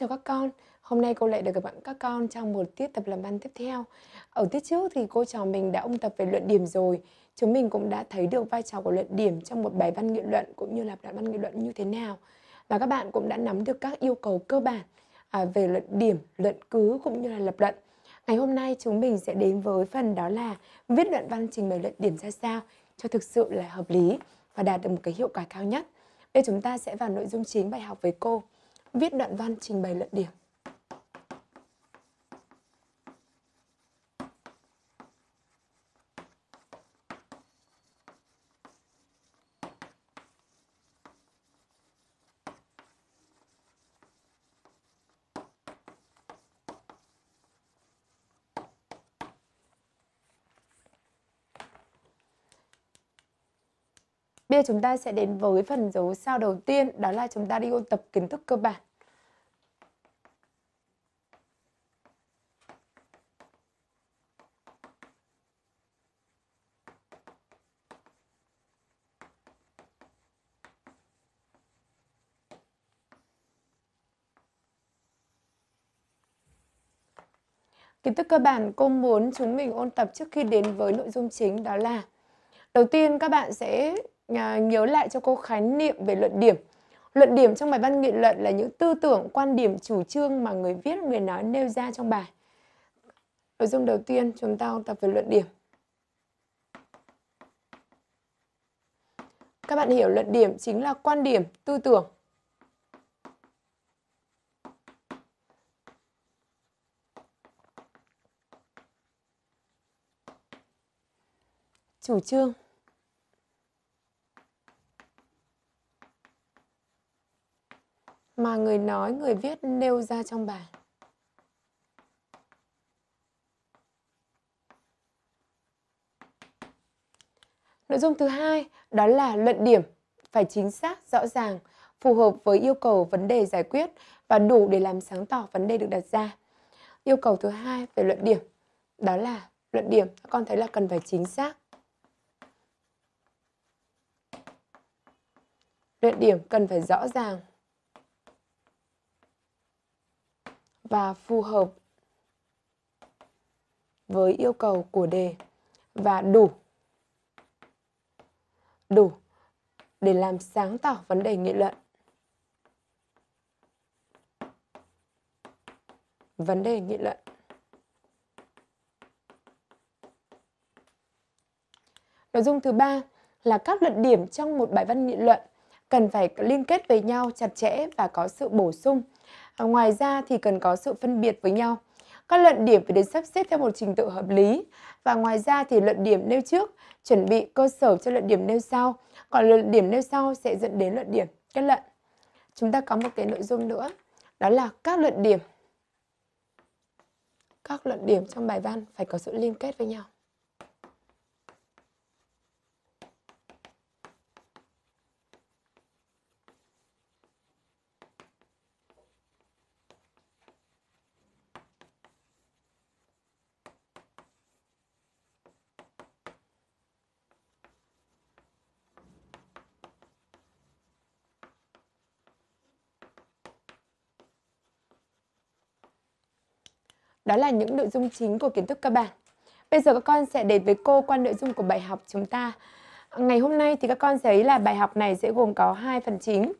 chào các con Hôm nay cô lại được gặp bạn các con trong một tiết tập làm văn tiếp theo Ở tiết trước thì cô trò mình đã ôn tập về luận điểm rồi Chúng mình cũng đã thấy được vai trò của luận điểm trong một bài văn nghị luận cũng như là đoạn văn nghị luận như thế nào Và các bạn cũng đã nắm được các yêu cầu cơ bản à, về luận điểm, luận cứ cũng như là lập luận Ngày hôm nay chúng mình sẽ đến với phần đó là viết luận văn trình bày luận điểm ra sao cho thực sự là hợp lý và đạt được một cái hiệu quả cao nhất. Bây giờ chúng ta sẽ vào nội dung chính bài học với cô viết đoạn văn trình bày luận điểm. Bây giờ chúng ta sẽ đến với phần dấu sao đầu tiên, đó là chúng ta đi ôn tập kiến thức cơ bản. Kiến thức cơ bản cô muốn chúng mình ôn tập trước khi đến với nội dung chính đó là Đầu tiên các bạn sẽ à, nhớ lại cho cô khái niệm về luận điểm. Luận điểm trong bài văn nghị luận là những tư tưởng, quan điểm, chủ trương mà người viết, người nói nêu ra trong bài. Nội dung đầu tiên chúng ta ôn tập về luận điểm. Các bạn hiểu luận điểm chính là quan điểm, tư tưởng chủ trương mà người nói người viết nêu ra trong bài nội dung thứ hai đó là luận điểm phải chính xác rõ ràng phù hợp với yêu cầu vấn đề giải quyết và đủ để làm sáng tỏ vấn đề được đặt ra yêu cầu thứ hai về luận điểm đó là luận điểm con thấy là cần phải chính xác luyện điểm cần phải rõ ràng và phù hợp với yêu cầu của đề và đủ đủ để làm sáng tỏ vấn đề nghị luận. Vấn đề nghị luận. Nội dung thứ ba là các luận điểm trong một bài văn nghị luận cần phải liên kết với nhau chặt chẽ và có sự bổ sung. À, ngoài ra thì cần có sự phân biệt với nhau. Các luận điểm phải được sắp xếp theo một trình tự hợp lý và ngoài ra thì luận điểm nêu trước chuẩn bị cơ sở cho luận điểm nêu sau, còn luận điểm nêu sau sẽ dẫn đến luận điểm kết luận. Chúng ta có một cái nội dung nữa, đó là các luận điểm các luận điểm trong bài văn phải có sự liên kết với nhau. Đó là những nội dung chính của kiến thức cơ bản. Bây giờ các con sẽ đến với cô qua nội dung của bài học chúng ta. Ngày hôm nay thì các con sẽ thấy là bài học này sẽ gồm có hai phần chính.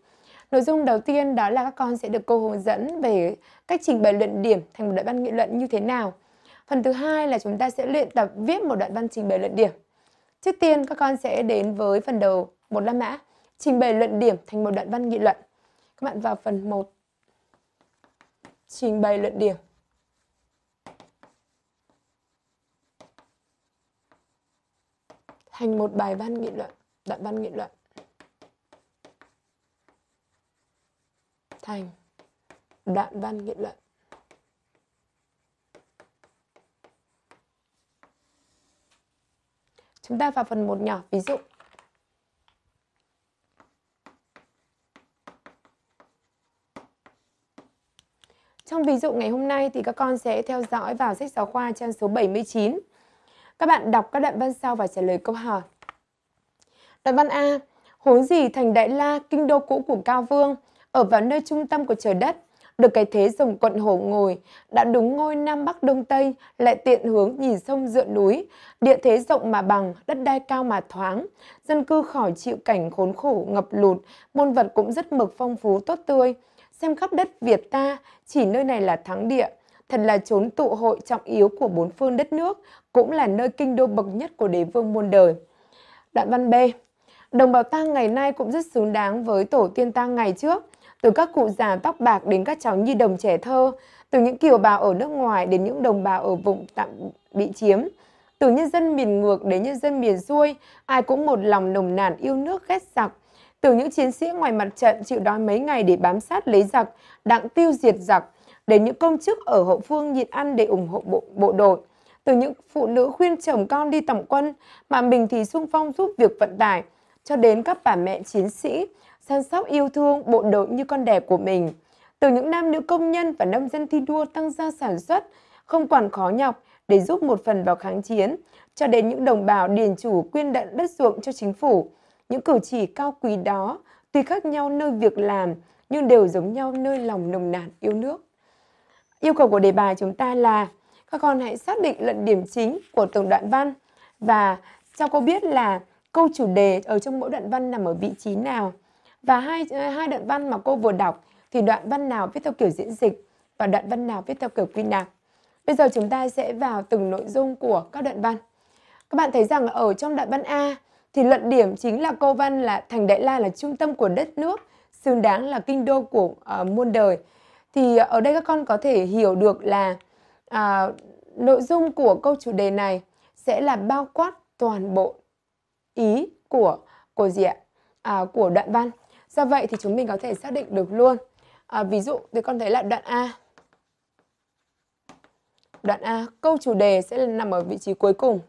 Nội dung đầu tiên đó là các con sẽ được cô hướng dẫn về cách trình bày luận điểm thành một đoạn văn nghị luận như thế nào. Phần thứ hai là chúng ta sẽ luyện tập viết một đoạn văn trình bày luận điểm. Trước tiên các con sẽ đến với phần đầu một la mã trình bày luận điểm thành một đoạn văn nghị luận. Các bạn vào phần 1. Trình bày luận điểm. thành một bài văn nghị luận, đoạn văn nghị luận. Thành đoạn văn nghị luận. Chúng ta vào phần một nhỏ, ví dụ Trong ví dụ ngày hôm nay thì các con sẽ theo dõi vào sách giáo khoa trang số 79 các bạn đọc các đoạn văn sau và trả lời câu hỏi. Đoạn văn A. Huống gì thành Đại La, kinh đô cũ của Cao Vương, ở vào nơi trung tâm của trời đất, được cái thế rồng quận hổ ngồi, đã đúng ngôi Nam Bắc Đông Tây, lại tiện hướng nhìn sông dựa núi, địa thế rộng mà bằng, đất đai cao mà thoáng, dân cư khỏi chịu cảnh khốn khổ, ngập lụt, môn vật cũng rất mực phong phú tốt tươi. Xem khắp đất Việt ta, chỉ nơi này là thắng địa, thật là chốn tụ hội trọng yếu của bốn phương đất nước, cũng là nơi kinh đô bậc nhất của đế vương muôn đời. Đoạn văn B Đồng bào ta ngày nay cũng rất xứng đáng với tổ tiên ta ngày trước, từ các cụ già tóc bạc đến các cháu nhi đồng trẻ thơ, từ những kiều bào ở nước ngoài đến những đồng bào ở vùng tạm bị chiếm, từ nhân dân miền ngược đến nhân dân miền xuôi, ai cũng một lòng nồng nàn yêu nước ghét giặc. Từ những chiến sĩ ngoài mặt trận chịu đói mấy ngày để bám sát lấy giặc, đặng tiêu diệt giặc, đến những công chức ở hậu phương nhịn ăn để ủng hộ bộ, bộ đội, từ những phụ nữ khuyên chồng con đi tổng quân mà mình thì sung phong giúp việc vận tải, cho đến các bà mẹ chiến sĩ săn sóc yêu thương bộ đội như con đẻ của mình. Từ những nam nữ công nhân và nông dân thi đua tăng gia sản xuất, không quản khó nhọc để giúp một phần vào kháng chiến, cho đến những đồng bào điền chủ quyên đận đất ruộng cho chính phủ. Những cử chỉ cao quý đó tuy khác nhau nơi việc làm nhưng đều giống nhau nơi lòng nồng nàn yêu nước. Yêu cầu của đề bài chúng ta là các con hãy xác định luận điểm chính của từng đoạn văn và cho cô biết là câu chủ đề ở trong mỗi đoạn văn nằm ở vị trí nào. Và hai, hai đoạn văn mà cô vừa đọc thì đoạn văn nào viết theo kiểu diễn dịch và đoạn văn nào viết theo kiểu quy nạp. Bây giờ chúng ta sẽ vào từng nội dung của các đoạn văn. Các bạn thấy rằng ở trong đoạn văn A thì luận điểm chính là câu văn là thành Đại La là trung tâm của đất nước, xứng đáng là kinh đô của uh, muôn đời thì ờ, ở đây các con có thể hiểu được là à, nội dung của câu chủ đề này sẽ là bao quát toàn bộ ý của của gì ạ à, của đoạn văn do vậy thì chúng mình có thể xác định được luôn à, ví dụ thì con thấy là đoạn a đoạn a câu chủ đề sẽ nằm ở vị trí cuối cùng